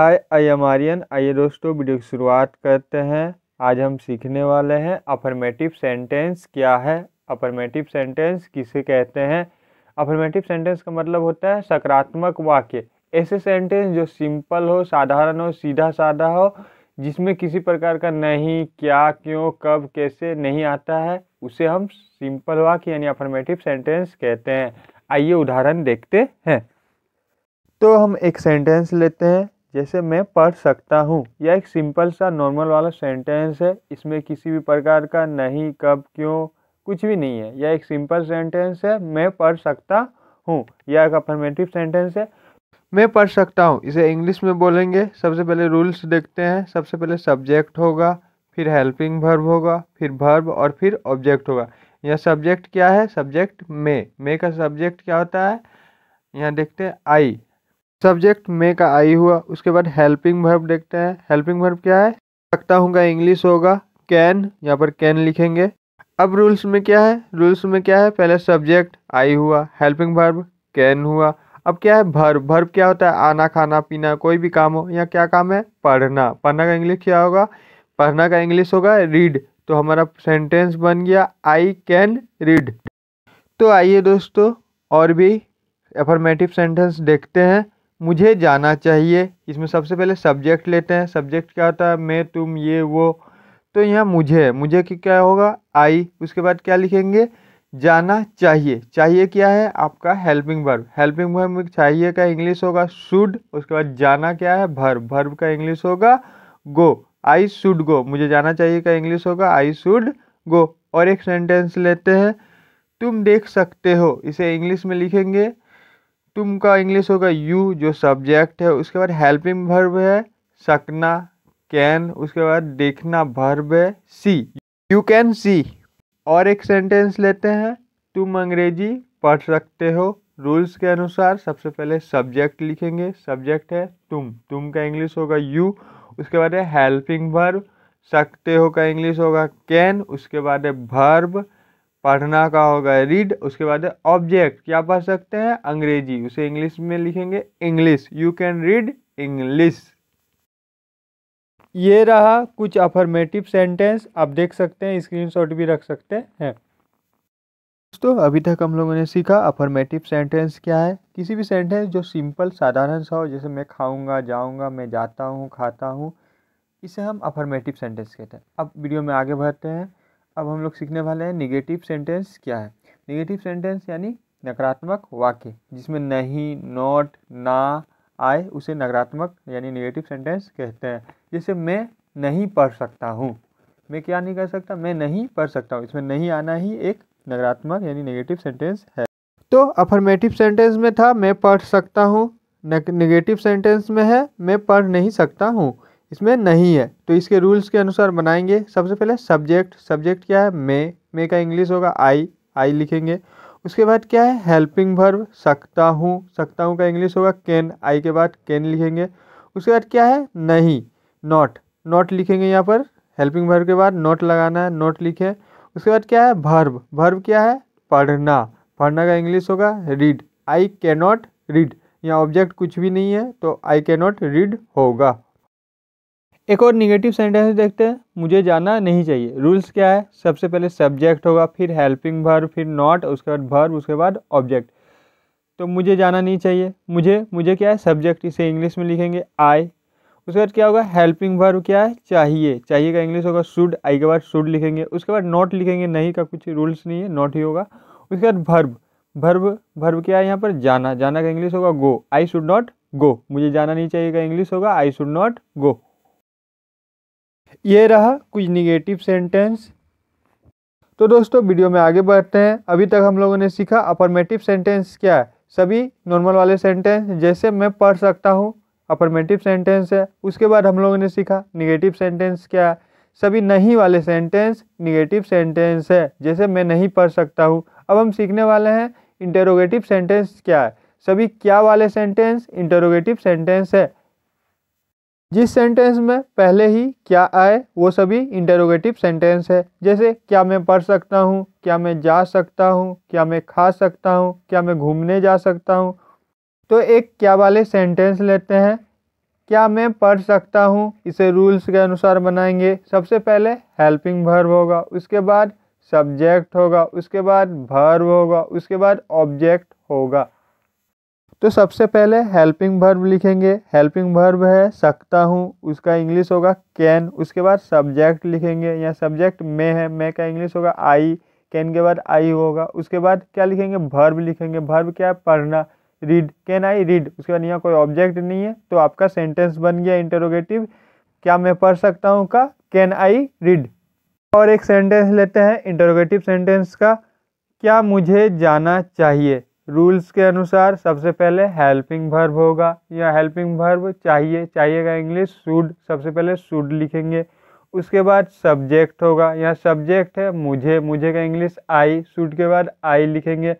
hi I am Aryan आइए दोस्तों video की शुरुआत करते हैं आज हम सीखने वाले हैं अफर्मेटिव सेंटेंस क्या है अफर्मेटिव सेंटेंस किसे कहते हैं अफर्मेटिव सेंटेंस का मतलब होता है सकारात्मक वाक्य ऐसे सेंटेंस जो सिंपल हो साधारण हो सीधा साधा हो जिसमें किसी प्रकार का नहीं क्या क्यों कब कैसे नहीं आता है उसे हम सिंपल वाक्य यानी अफर्मेटिव सेंटेंस कहते हैं आइए उदाहरण देखते हैं तो हम एक सेंटेंस लेते हैं जैसे मैं पढ़ सकता हूँ यह एक सिंपल सा नॉर्मल वाला सेंटेंस है इसमें किसी भी प्रकार का नहीं कब क्यों कुछ भी नहीं है यह एक सिंपल सेंटेंस है मैं पढ़ सकता हूँ यह एक अफर्मेटिव सेंटेंस है मैं पढ़ सकता हूँ इसे इंग्लिश में बोलेंगे सबसे पहले रूल्स देखते हैं सबसे पहले सब्जेक्ट होगा फिर हेल्पिंग वर्ब होगा फिर वर्ब और फिर ऑब्जेक्ट होगा यह सब्जेक्ट क्या है सब्जेक्ट मे मे का सब्जेक्ट क्या होता है यहाँ देखते हैं आई सब्जेक्ट मे का आई हुआ उसके बाद हेल्पिंग वर्ब देखते हैं हेल्पिंग वर्ब क्या है सकता होगा इंग्लिश होगा कैन यहाँ पर कैन लिखेंगे अब रूल्स में क्या है रूल्स में क्या है पहले सब्जेक्ट आई हुआ हेल्पिंग वर्ब कैन हुआ अब क्या है भर्व भर्व क्या होता है आना खाना पीना कोई भी काम हो या क्या काम है पढ़ना पढ़ना का इंग्लिश क्या होगा पढ़ना का इंग्लिश होगा रीड तो हमारा सेंटेंस बन गया आई कैन रीड तो आइए दोस्तों और भी अफर्मेटिव सेंटेंस देखते हैं मुझे जाना चाहिए इसमें सबसे पहले सब्जेक्ट लेते हैं सब्जेक्ट क्या होता है मैं तुम ये वो तो यहाँ मुझे मुझे कि क्या होगा आई उसके बाद क्या लिखेंगे जाना चाहिए चाहिए क्या है आपका हेल्पिंग वर्ब हेल्पिंग वर्ब में चाहिए का इंग्लिश होगा शुड उसके बाद जाना क्या है भर्ब भर्ब का इंग्लिश होगा गो आई शुड गो मुझे जाना चाहिए का इंग्लिश होगा आई शुड गो और एक सेंटेंस लेते हैं तुम देख सकते हो इसे इंग्लिश में लिखेंगे तुम का इंग्लिश होगा यू जो सब्जेक्ट है उसके बाद हेल्पिंग भर्ब है सकना कैन उसके बाद देखना भर्ब है सी यू कैन सी और एक सेंटेंस लेते हैं तुम अंग्रेजी पढ़ सकते हो रूल्स के अनुसार सबसे पहले सब्जेक्ट लिखेंगे सब्जेक्ट है तुम तुम का इंग्लिश होगा यू उसके बाद है हेल्पिंग भर्ब सकते हो का इंग्लिश होगा कैन उसके बाद है भर्ब पढ़ना का होगा रीड उसके बाद ऑब्जेक्ट क्या पढ़ सकते हैं अंग्रेजी उसे इंग्लिश में लिखेंगे English you can read English ये रहा कुछ अफर्मेटिव सेंटेंस आप देख सकते हैं स्क्रीनशॉट भी रख सकते हैं दोस्तों अभी तक हम लोगों ने सीखा अफर्मेटिव सेंटेंस क्या है किसी भी सेंटेंस जो सिंपल साधारण सा हो जैसे मैं खाऊंगा जाऊंगा मैं जाता हूँ खाता हूँ इसे हम अफर्मेटिव सेंटेंस कहते हैं अब वीडियो में आगे बढ़ते हैं अब हम लोग सीखने वाले हैं निगेटिव सेंटेंस क्या है निगेटिव सेंटेंस यानी नकारात्मक वाक्य जिसमें नहीं नॉट ना आए उसे नकारात्मक यानी निगेटिव सेंटेंस कहते हैं जैसे मैं नहीं पढ़ सकता हूँ मैं क्या नहीं कर सकता मैं नहीं पढ़ सकता हूँ इसमें नहीं आना ही एक नकारात्मक यानी नेगेटिव सेंटेंस है तो अफर्मेटिव सेंटेंस में था मैं पढ़ सकता हूँ नेगेटिव सेंटेंस में है मैं पढ़ नहीं सकता हूँ इसमें नहीं है तो इसके रूल्स के अनुसार बनाएंगे सबसे पहले सब्जेक्ट सब्जेक्ट क्या है मे मे का इंग्लिश होगा आई आई लिखेंगे उसके बाद क्या है हेल्पिंग भर्व सकता हूँ सकता हूँ का इंग्लिश होगा कैन आई के बाद कैन लिखेंगे उसके बाद क्या है नहीं नॉट नॉट लिखेंगे यहाँ पर हेल्पिंग भर्व के बाद नोट लगाना है नोट लिखे उसके बाद क्या है भर्व भर्व क्या है पढ़ना पढ़ना का इंग्लिश होगा रीड आई कैनॉट रीड यहाँ ऑब्जेक्ट कुछ भी नहीं है तो आई कैनॉट रीड होगा एक और निगेटिव सेंटेंस देखते हैं मुझे जाना नहीं चाहिए रूल्स क्या है सबसे पहले सब्जेक्ट होगा फिर हेल्पिंग भर फिर नॉट उसके बाद भर उसके बाद ऑब्जेक्ट तो मुझे जाना नहीं चाहिए मुझे मुझे क्या है सब्जेक्ट इसे इंग्लिश में लिखेंगे आई उसके बाद क्या होगा हेल्पिंग भर क्या है चाहिए चाहिए का इंग्लिश होगा शुड आई के बाद शुड लिखेंगे उसके बाद नॉट लिखेंगे नहीं का कुछ रूल्स नहीं है नॉट ही होगा उसके बाद भर्व भर्व भर्व क्या है यहाँ पर जाना जाना का इंग्लिश होगा गो आई शुड नॉट गो मुझे जाना नहीं चाहिए का इंग्लिश होगा आई शुड नॉट गो ये रहा कुछ निगेटिव सेंटेंस तो दोस्तों वीडियो में आगे बढ़ते हैं अभी तक हम लोगों ने सीखा अपरमेटिव सेंटेंस क्या है सभी नॉर्मल वाले सेंटेंस जैसे मैं पढ़ सकता हूँ अपरमेटिव सेंटेंस है उसके बाद हम लोगों ने सीखा निगेटिव सेंटेंस क्या है सभी नहीं वाले सेंटेंस निगेटिव सेंटेंस है जैसे मैं नहीं पढ़ सकता हूँ अब हम सीखने वाले हैं इंटेरोगेटिव सेंटेंस क्या है सभी क्या वाले सेंटेंस इंटेरोगेटिव सेंटेंस है जिस सेंटेंस में पहले ही क्या आए वो सभी इंटरोगेटिव सेंटेंस है जैसे क्या मैं पढ़ सकता हूँ क्या मैं जा सकता हूँ क्या मैं खा सकता हूँ क्या मैं घूमने जा सकता हूँ तो एक क्या वाले सेंटेंस लेते हैं क्या मैं पढ़ सकता हूँ इसे रूल्स के अनुसार बनाएंगे सबसे पहले हेल्पिंग भर्व होगा उसके बाद सब्जेक्ट होगा उसके बाद भर्व होगा उसके बाद ऑब्जेक्ट होगा तो सबसे पहले हेल्पिंग भर्व लिखेंगे हेल्पिंग भर्व है सकता हूँ उसका इंग्लिश होगा कैन उसके बाद सब्जेक्ट लिखेंगे या सब्जेक्ट में है मैं का इंग्लिश होगा आई कैन के बाद आई होगा उसके बाद क्या लिखेंगे भर्व लिखेंगे भर्व क्या है पढ़ना रीड कैन आई रीड उसके बाद यहाँ कोई ऑब्जेक्ट नहीं है तो आपका सेंटेंस बन गया इंटरोगेटिव क्या मैं पढ़ सकता हूँ का कैन आई रीड और एक सेंटेंस लेते हैं इंटरोगेटिव सेंटेंस का क्या मुझे जाना चाहिए रूल्स के अनुसार सबसे पहले हेल्पिंग भर्व होगा या हेल्पिंग भर्व चाहिए चाहिए का इंग्लिश शुड सबसे पहले शुड लिखेंगे उसके बाद सब्जेक्ट होगा या सब्जेक्ट है मुझे मुझे का इंग्लिश आई शुड के बाद आई लिखेंगे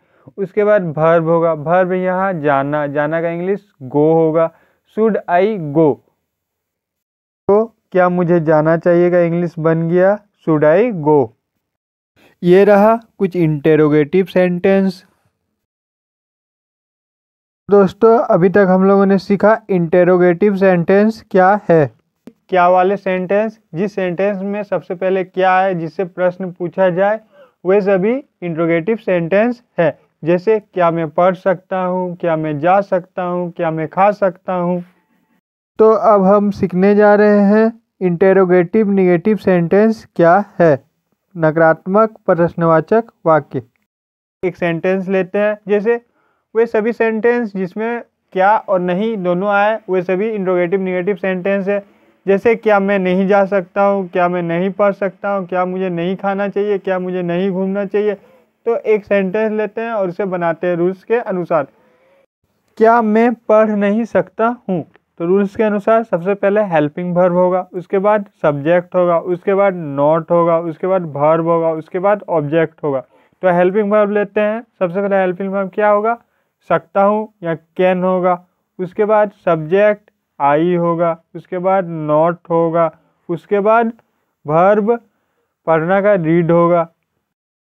उसके बाद भर्ब होगा भर्ब यहाँ जाना जाना का इंग्लिश गो होगा शुड आई गो तो क्या मुझे जाना चाहिए का इंग्लिश बन गया शुड आई गो ये रहा कुछ इंटेरोगेटिव सेंटेंस दोस्तों अभी तक हम लोगों ने सीखा इंटेरोगेटिव सेंटेंस क्या है क्या वाले सेंटेंस जिस सेंटेंस में सबसे पहले क्या है जिससे प्रश्न पूछा जाए वे सभी इंटरोगेटिव सेंटेंस है जैसे क्या मैं पढ़ सकता हूँ क्या मैं जा सकता हूँ क्या मैं खा सकता हूँ तो अब हम सीखने जा रहे हैं इंटेरोगेटिव निगेटिव सेंटेंस क्या है नकारात्मक प्रश्नवाचक वाक्य एक सेंटेंस लेते हैं जैसे वे सभी सेंटेंस जिसमें क्या और नहीं दोनों आए वे सभी इंडोगेटिव निगेटिव सेंटेंस है जैसे क्या मैं नहीं जा सकता हूँ क्या मैं नहीं पढ़ सकता हूँ क्या मुझे नहीं खाना चाहिए क्या मुझे नहीं घूमना चाहिए तो एक सेंटेंस लेते हैं और उसे बनाते हैं रूल्स के अनुसार क्या मैं पढ़ नहीं सकता हूँ तो रूल्स के अनुसार सबसे पहले हेल्पिंग भर्व होगा उसके बाद सब्जेक्ट होगा उसके बाद नॉट होगा उसके बाद भर्व होगा उसके बाद ऑब्जेक्ट होगा तो हेल्पिंग भर्व लेते हैं सबसे पहले हेल्पिंग भर्व क्या होगा सकता हूँ या कैन होगा उसके बाद सब्जेक्ट आई होगा उसके बाद नॉट होगा उसके बाद भर्ब पढ़ना का रीड होगा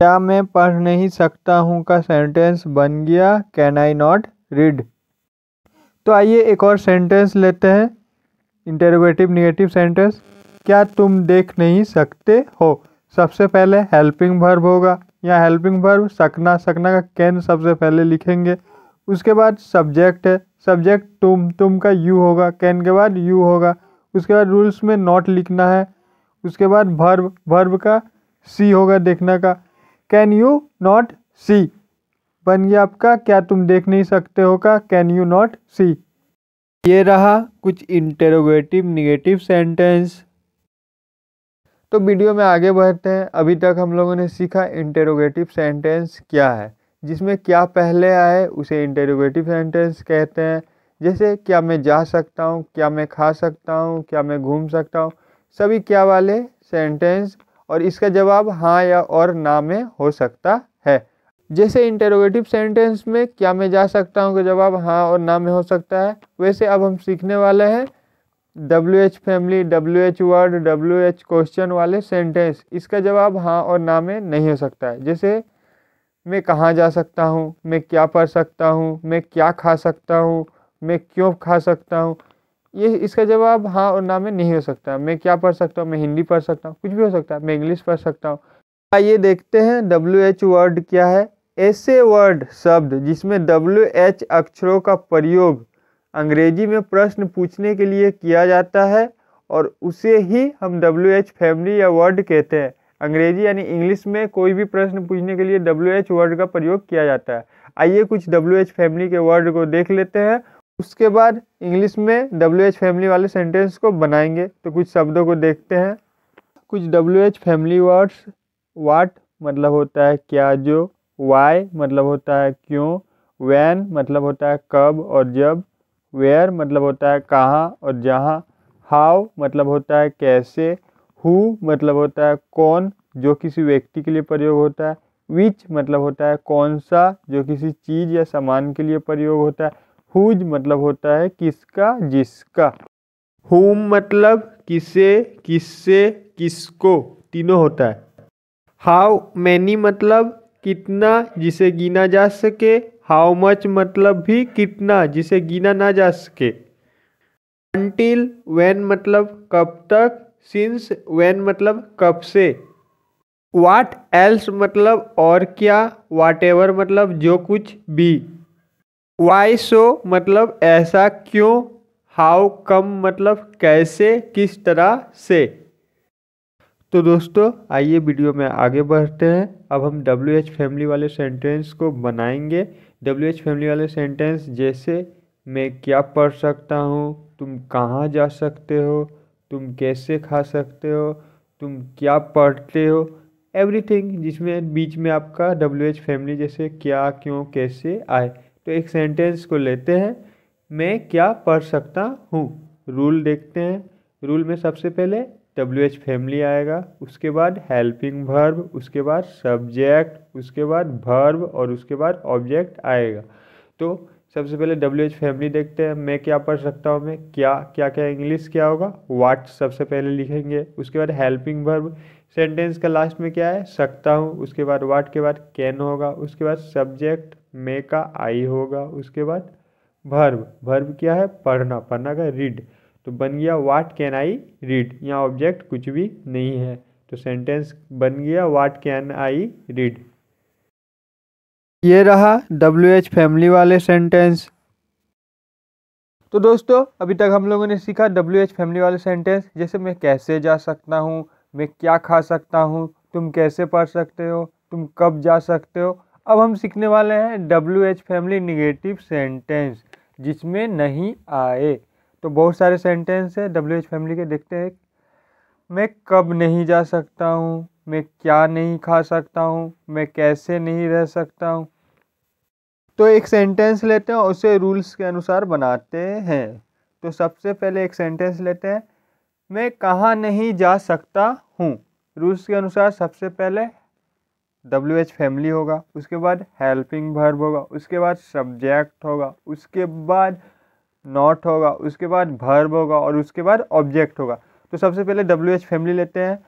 क्या मैं पढ़ नहीं सकता हूँ का सेंटेंस बन गया कैन आई नॉट रीड तो आइए एक और सेंटेंस लेते हैं इंटेरोगेटिव निगेटिव सेंटेंस क्या तुम देख नहीं सकते हो सबसे पहले हेल्पिंग भर्ब होगा या हेल्पिंग भर्ब सकना सकना का कैन सबसे पहले लिखेंगे उसके बाद सब्जेक्ट है सब्जेक्ट तुम तुम का यू होगा कैन के बाद यू होगा उसके बाद रूल्स में नॉट लिखना है उसके बाद भर्ब भर्व का सी होगा देखने का कैन यू नॉट सी बन गया आपका क्या तुम देख नहीं सकते हो का कैन यू नॉट सी ये रहा कुछ इंटरोगेटिव निगेटिव सेंटेंस तो वीडियो में आगे बढ़ते हैं अभी तक हम लोगों ने सीखा इंटेरोगेटिव सेंटेंस क्या है जिसमें क्या पहले आए उसे इंटेरोगेटिव सेंटेंस कहते हैं जैसे क्या मैं जा सकता हूँ क्या मैं खा सकता हूँ क्या मैं घूम सकता हूँ सभी क्या वाले सेंटेंस और इसका जवाब हाँ या और ना में हो सकता है जैसे इंटेरोगेटिव सेंटेंस में क्या मैं जा सकता हूँ का जवाब हाँ और ना में हो सकता है वैसे अब हम सीखने वाले हैं W H family W H word W H question वाले सेंटेंस इसका जवाब हाँ और ना में नहीं हो सकता है जैसे मैं कहाँ जा सकता हूँ मैं क्या पढ़ सकता हूँ मैं क्या खा सकता हूँ मैं क्यों खा सकता हूँ ये इसका जवाब हाँ और ना में नहीं हो सकता मैं क्या पढ़ सकता हूँ मैं हिंदी पढ़ सकता हूँ कुछ भी हो सकता है मैं इंग्लिश पढ़ सकता हूँ आइए हाँ, देखते हैं डब्ल्यू एच वर्ड क्या है ऐसे वर्ड शब्द जिसमें डब्ल्यू एच अक्षरों का प्रयोग अंग्रेजी में प्रश्न पूछने के लिए किया जाता है और उसे ही हम डब्ल्यू एच फैमिली या वर्ड कहते हैं अंग्रेजी यानी इंग्लिश में कोई भी प्रश्न पूछने के लिए डब्ल्यू एच वर्ड का प्रयोग किया जाता है आइए कुछ डब्ल्यू एच फैमिली के वर्ड को देख लेते हैं उसके बाद इंग्लिश में डब्ल्यू एच फैमिली वाले सेंटेंस को बनाएंगे तो कुछ शब्दों को देखते हैं कुछ W H family words what मतलब होता है क्या जो वाई मतलब होता है क्यों वैन मतलब होता है कब और जब वेयर मतलब होता है कहाँ और जहाँ हाउ मतलब होता है कैसे हु मतलब होता है कौन जो किसी व्यक्ति के लिए प्रयोग होता है विच मतलब होता है कौन सा जो किसी चीज़ या सामान के लिए प्रयोग होता है हुज मतलब होता है किसका जिसका हुम मतलब किसे किससे किसको तीनों होता है हाउ मैनी मतलब कितना जिसे गिना जा सके हाउ मच मतलब भी कितना जिसे गिना ना जा सके अनटिल वैन मतलब कब तक सिंस वेन मतलब कब से वाट एल्स मतलब और क्या वाट एवर मतलब जो कुछ भी वाई सो मतलब ऐसा क्यों हाउ कम मतलब कैसे किस तरह से तो दोस्तों आइए वीडियो में आगे बढ़ते हैं अब हम डब्ल्यू एच फैमिली वाले सेंटेंस को बनाएंगे डब्ल्यू एच फैमिली वाले सेंटेंस जैसे मैं क्या पढ़ सकता हूँ तुम कहाँ जा सकते हो तुम कैसे खा सकते हो तुम क्या पढ़ते हो एवरीथिंग जिसमें बीच में आपका डब्ल्यू एच फैमिली जैसे क्या क्यों कैसे आए तो एक सेंटेंस को लेते हैं मैं क्या पढ़ सकता हूँ रूल देखते हैं रूल में सबसे पहले डब्ल्यू एच फैमिली आएगा उसके बाद हेल्पिंग भर्व उसके बाद सब्जेक्ट उसके बाद भर्व और उसके बाद ऑब्जेक्ट आएगा तो सबसे पहले डब्ल्यू एच फैमिली देखते हैं मैं क्या पढ़ सकता हूँ मैं क्या क्या क्या इंग्लिश क्या होगा वाट सबसे पहले लिखेंगे उसके बाद हेल्पिंग वर्ब सेंटेंस का लास्ट में क्या है सकता हूँ उसके बाद वाट के बाद कैन होगा उसके बाद सब्जेक्ट मे का आई होगा उसके बाद भर्व भर्व क्या है पढ़ना पढ़ना का रीड तो बन गया वाट कैन आई रीड यहाँ ऑब्जेक्ट कुछ भी नहीं है तो सेंटेंस बन गया वाट कैन आई रीड ये रहा डब्ल्यू एच फैमिली वाले सेंटेंस तो दोस्तों अभी तक हम लोगों ने सीखा डब्ल्यू एच फैमिली वाले सेंटेंस जैसे मैं कैसे जा सकता हूँ मैं क्या खा सकता हूँ तुम कैसे पढ़ सकते हो तुम कब जा सकते हो अब हम सीखने वाले हैं W H family negative sentence जिसमें नहीं आए तो बहुत सारे सेंटेंस है डब्ल्यू एच फैमिली के देखते हैं मैं कब नहीं जा सकता हूँ मैं क्या नहीं खा सकता हूँ मैं कैसे नहीं रह सकता हूँ तो एक सेंटेंस लेते हैं और उसे रूल्स के अनुसार बनाते हैं तो सबसे पहले एक सेंटेंस लेते हैं मैं कहाँ नहीं जा सकता हूँ रूल्स के अनुसार सबसे पहले डब्ल्यू एच फैमिली होगा उसके बाद हेल्पिंग वर्ब होगा उसके बाद सब्जेक्ट होगा उसके बाद नॉट होगा उसके बाद वर्ब होगा और उसके बाद ऑब्जेक्ट होगा तो सबसे पहले डब्ल्यू एच फैमिली लेते हैं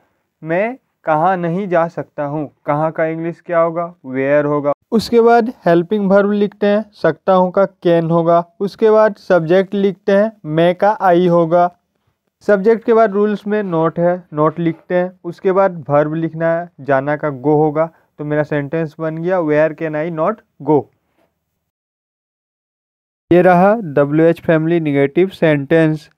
मैं कहाँ नहीं जा सकता हूँ कहाँ का इंग्लिश क्या होगा वेयर होगा उसके बाद हेल्पिंग भर्व लिखते हैं सकता हूँ का कैन होगा उसके बाद सब्जेक्ट लिखते हैं मैं का आई होगा सब्जेक्ट के बाद रूल्स में नोट है नोट लिखते हैं उसके बाद भर्व लिखना है जाना का गो होगा तो मेरा सेंटेंस बन गया where can I not go ये रहा W H family negative sentence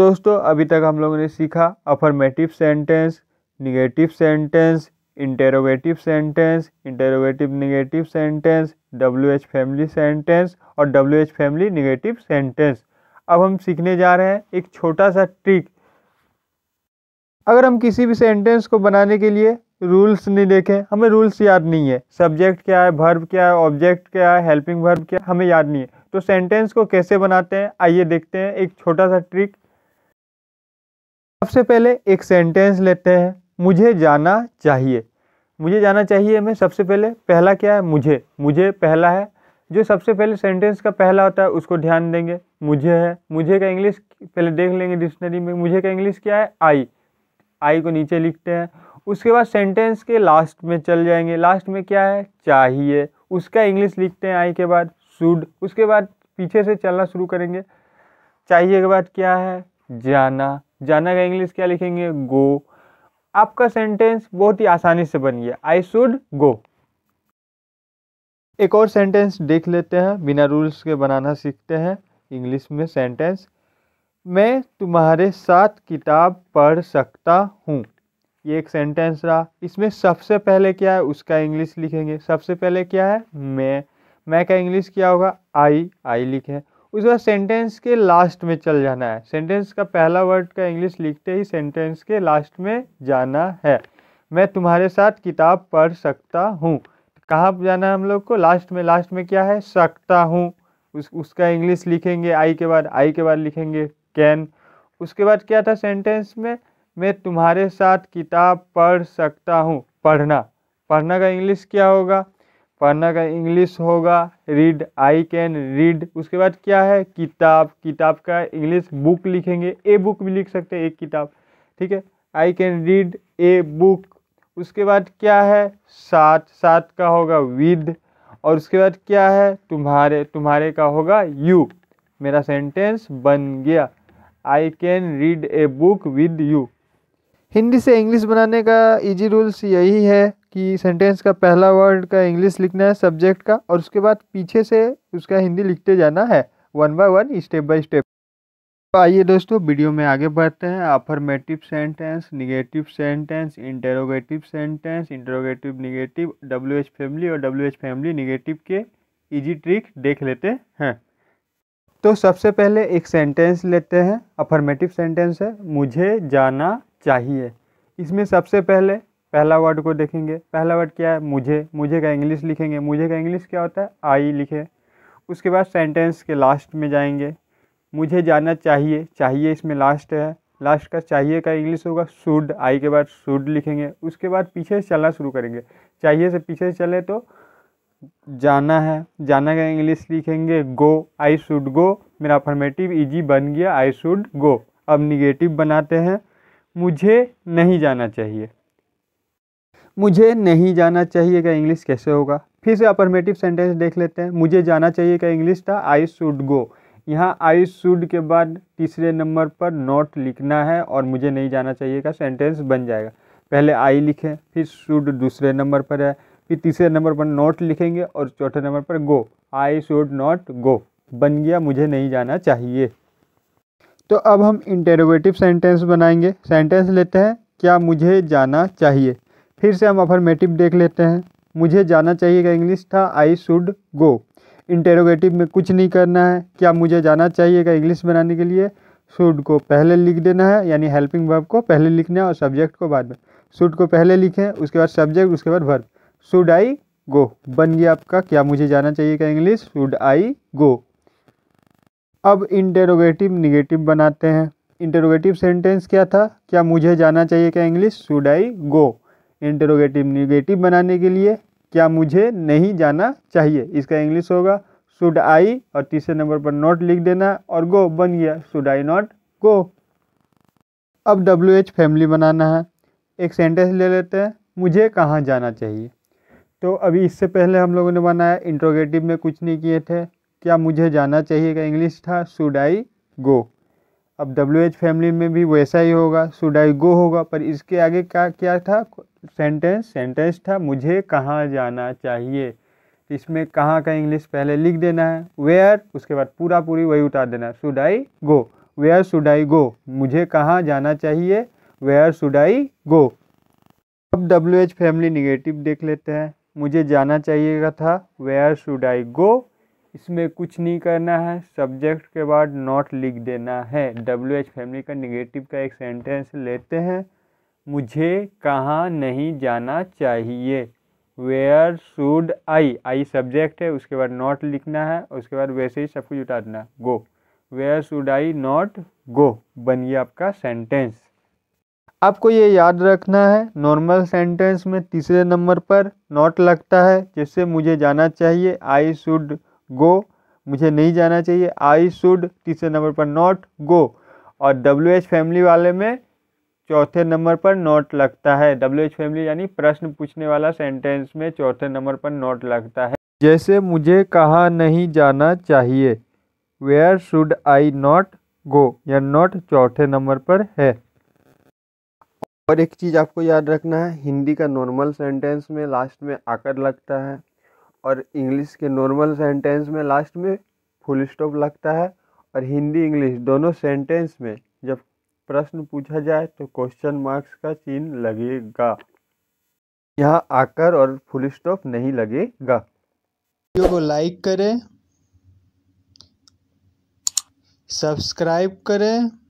दोस्तों अभी तक हम लोगों ने सीखा affirmative sentence negative sentence interrogative sentence interrogative negative sentence W H family sentence और W H family negative sentence अब हम सीखने जा रहे हैं एक छोटा सा ट्रिक अगर हम किसी भी सेंटेंस को बनाने के लिए रूल्स नहीं देखें हमें रूल्स याद नहीं है सब्जेक्ट क्या है भर्व क्या है ऑब्जेक्ट क्या है हेल्पिंग वर्ब क्या है हमें याद नहीं है तो सेंटेंस को कैसे बनाते हैं आइए देखते हैं एक छोटा सा ट्रिक सबसे पहले एक सेंटेंस लेते हैं मुझे जाना चाहिए मुझे जाना चाहिए में सबसे पहले पहला क्या है मुझे मुझे पहला है जो सबसे पहले सेंटेंस का पहला होता है उसको ध्यान देंगे मुझे है मुझे का इंग्लिश पहले देख लेंगे डिक्शनरी में मुझे का इंग्लिश क्या है आई आई को नीचे लिखते हैं उसके बाद सेंटेंस के लास्ट में चल जाएंगे लास्ट में क्या है चाहिए उसका इंग्लिश लिखते हैं आई के बाद शुड उसके बाद पीछे से चलना शुरू करेंगे चाहिए के बाद क्या है जाना जाना का इंग्लिश क्या लिखेंगे गो आपका सेंटेंस बहुत ही आसानी से बन गया आई शुड गो एक और सेंटेंस देख लेते हैं बिना रूल्स के बनाना सीखते हैं इंग्लिश में सेंटेंस मैं तुम्हारे साथ किताब पढ़ सकता हूँ ये एक सेंटेंस रहा इसमें सबसे पहले क्या है उसका इंग्लिश लिखेंगे सबसे पहले क्या है मैं मैं का इंग्लिश क्या होगा आई आई लिखें उसके बाद सेंटेंस के लास्ट में चल जाना है सेंटेंस का पहला वर्ड का इंग्लिश लिखते ही सेंटेंस के लास्ट में जाना है मैं तुम्हारे साथ किताब पढ़ सकता हूँ कहाँ जाना है हम लोग को लास्ट में लास्ट में क्या है सकता हूँ उस उसका इंग्लिश लिखेंगे आई के बाद आई के बाद लिखेंगे कैन उसके बाद क्या था सेंटेंस में मैं तुम्हारे साथ किताब पढ़ सकता हूँ पढ़ना पढ़ना का इंग्लिश क्या होगा पढ़ना का इंग्लिश होगा रीड आई कैन रीड उसके बाद क्या है किताब किताब का इंग्लिश बुक लिखेंगे ए बुक भी लिख सकते हैं एक किताब ठीक है I can read a book उसके बाद क्या है साथ सात का होगा विद और उसके बाद क्या है तुम्हारे तुम्हारे का होगा यू मेरा सेंटेंस बन गया I can read a book with you Hindi से इंग्लिश बनाने का इजी रूल्स यही है कि सेंटेंस का पहला वर्ड का इंग्लिश लिखना है सब्जेक्ट का और उसके बाद पीछे से उसका हिंदी लिखते जाना है one by one step by step तो आइए दोस्तों वीडियो में आगे बढ़ते हैं affirmative sentence negative sentence interrogative sentence interrogative negative W H family और डब्ल्यू एच फैमिली निगेटिव के इजी ट्रिक देख लेते हैं तो सबसे पहले एक सेंटेंस लेते हैं अफर्मेटिव सेंटेंस है मुझे जाना चाहिए इसमें सबसे पहले पहला वर्ड को देखेंगे पहला वर्ड क्या है मुझे मुझे का इंग्लिश लिखेंगे मुझे का इंग्लिश क्या होता है आई लिखे उसके बाद सेंटेंस के लास्ट में जाएंगे मुझे जाना चाहिए चाहिए इसमें लास्ट है लास्ट का चाहिए का इंग्लिश होगा शुड आई के बाद शुड लिखेंगे उसके बाद पीछे से चलना शुरू करेंगे चाहिए से पीछे से चले तो जाना है जाना का इंग्लिश लिखेंगे गो आई शुड गो मेरा अफर्मेटिव इजी बन गया आई शुड गो अब निगेटिव बनाते हैं मुझे नहीं जाना चाहिए मुझे नहीं जाना चाहिए का इंग्लिश कैसे होगा फिर से अपरमेटिव सेंटेंस देख लेते हैं मुझे जाना चाहिए का इंग्लिश था आई शुड गो यहाँ आई शुड के बाद तीसरे नंबर पर नॉट लिखना है और मुझे नहीं जाना चाहिए का सेंटेंस बन जाएगा पहले आई लिखें फिर शुड दूसरे नंबर पर है फिर तीसरे नंबर पर नॉट लिखेंगे और चौथे नंबर पर गो आई शुड नॉट गो बन गया मुझे नहीं जाना चाहिए तो अब हम इंटेरोगेटिव सेंटेंस बनाएंगे सेंटेंस लेते हैं क्या मुझे जाना चाहिए फिर से हम अफर्मेटिव देख लेते हैं मुझे जाना चाहिएगा इंग्लिश था आई शुड गो इंटेरोगेटिव में कुछ नहीं करना है क्या मुझे जाना चाहिएगा इंग्लिश बनाने के लिए शुड को पहले लिख देना है यानी हेल्पिंग वर्ब को पहले लिखना है और सब्जेक्ट को बाद में शुड को पहले लिखें उसके बाद सब्जेक्ट उसके बाद वर्ब शुड आई गो बन गया आपका क्या मुझे जाना चाहिए का इंग्लिश शुड आई गो अब इंटेरोगेटिव निगेटिव बनाते हैं इंटेरोगेटिव सेंटेंस क्या था क्या मुझे जाना चाहिए क्या English should I go interrogative negative बनाने के लिए क्या मुझे नहीं जाना चाहिए इसका इंग्लिश होगा शुड आई और तीसरे नंबर पर नॉट लिख देना और गो बन गया शुड आई नॉट गो अब डब्ल्यू एच फैमिली बनाना है एक सेंटेंस ले लेते हैं मुझे कहाँ जाना चाहिए तो अभी इससे पहले हम लोगों ने बनाया इंट्रोगेटिव में कुछ नहीं किए थे क्या मुझे जाना चाहिए का इंग्लिश था शुड आई गो अब डब्ल्यू एच फैमिली में भी वैसा ही होगा शुड आई गो होगा पर इसके आगे का क्या था सेंटेंस सेंटेंस था मुझे कहाँ जाना चाहिए तो इसमें कहाँ का इंग्लिश पहले लिख देना है वेयर उसके बाद पूरा पूरी वही उतार देना है should I go where should I go मुझे कहाँ जाना चाहिए वेयर शुड आई गो अब डब्ल्यू एच फैमिली निगेटिव देख लेते हैं मुझे जाना चाहिएगा था वेयर शुड आई गो इसमें कुछ नहीं करना है सब्जेक्ट के बाद नॉट लिख देना है डब्ल्यू एच फैमिली का निगेटिव का एक सेंटेंस लेते हैं मुझे कहाँ नहीं जाना चाहिए where should I I subject है उसके बाद नॉट लिखना है उसके बाद वैसे ही सब कुछ देना go where should I not go बनिए आपका सेंटेंस आपको ये याद रखना है नॉर्मल सेंटेंस में तीसरे नंबर पर नॉट लगता है जिससे मुझे जाना चाहिए आई शुड गो मुझे नहीं जाना चाहिए आई शुड तीसरे नंबर पर नॉट गो और डब्ल्यू एच फैमिली वाले में चौथे नंबर पर नोट लगता है डब्ल्यू एच फैमिली यानी प्रश्न पूछने वाला सेंटेंस में चौथे नंबर पर नोट लगता है जैसे मुझे कहाँ नहीं जाना चाहिए where should I not go यह नॉट चौथे नंबर पर है और एक चीज़ आपको याद रखना है हिंदी का नॉर्मल सेंटेंस में लास्ट में आकर लगता है और इंग्लिश के नॉर्मल सेंटेंस में लास्ट में फुल स्टॉप लगता है और हिंदी इंग्लिश दोनों सेंटेंस में जब प्रश्न पूछा जाए तो क्वेश्चन मार्क्स का चिन्ह लगेगा यहाँ आकर और फुल स्टॉप नहीं लगेगा वीडियो को लाइक करें सब्सक्राइब करें